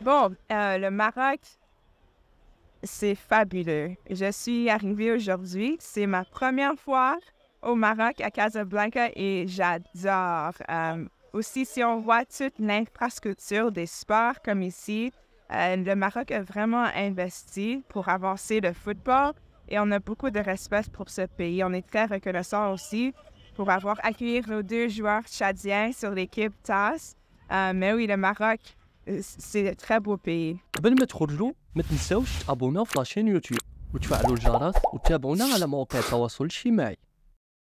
Bon, euh, le Maroc, c'est fabuleux. Je suis arrivée aujourd'hui. C'est ma première fois au Maroc, à Casablanca, et j'adore. Euh, aussi, si on voit toute l'infrastructure des sports comme ici, euh, le Maroc a vraiment investi pour avancer le football et on a beaucoup de respect pour ce pays. On est très reconnaissant aussi pour avoir accueilli nos deux joueurs tchadiens sur l'équipe TAS. mais oui, le Maroc, سي تري بو بي قبل ما تخرجوا ما تنساوش تابوناو في لاشين يوتيوب وتفعلوا الجرس وتابعونا على مواقع التواصل الاجتماعي